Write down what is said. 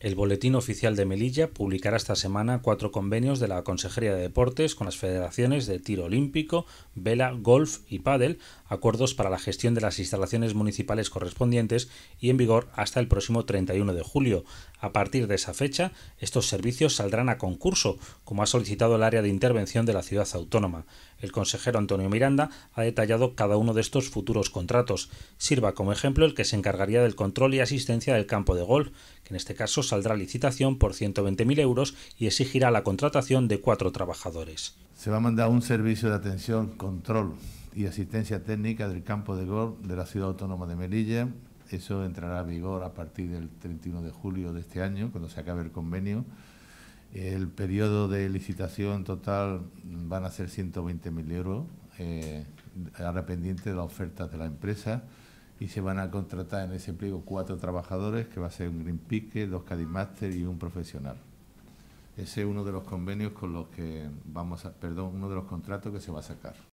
El Boletín Oficial de Melilla publicará esta semana cuatro convenios de la Consejería de Deportes con las federaciones de tiro olímpico, vela, golf y pádel, acuerdos para la gestión de las instalaciones municipales correspondientes y en vigor hasta el próximo 31 de julio. A partir de esa fecha, estos servicios saldrán a concurso, como ha solicitado el área de intervención de la ciudad autónoma. El consejero Antonio Miranda ha detallado cada uno de estos futuros contratos. Sirva como ejemplo el que se encargaría del control y asistencia del campo de golf, que en este caso saldrá licitación por 120.000 euros y exigirá la contratación de cuatro trabajadores. Se va a mandar un servicio de atención, control y asistencia técnica del campo de golf de la ciudad autónoma de Melilla. Eso entrará a vigor a partir del 31 de julio de este año, cuando se acabe el convenio. El periodo de licitación total van a ser 120.000 euros, eh, de las ofertas de la empresa, y se van a contratar en ese pliego cuatro trabajadores, que va a ser un Green Pique, dos Cadiz Master y un profesional. Ese es uno de los convenios con los que vamos a, perdón, uno de los contratos que se va a sacar.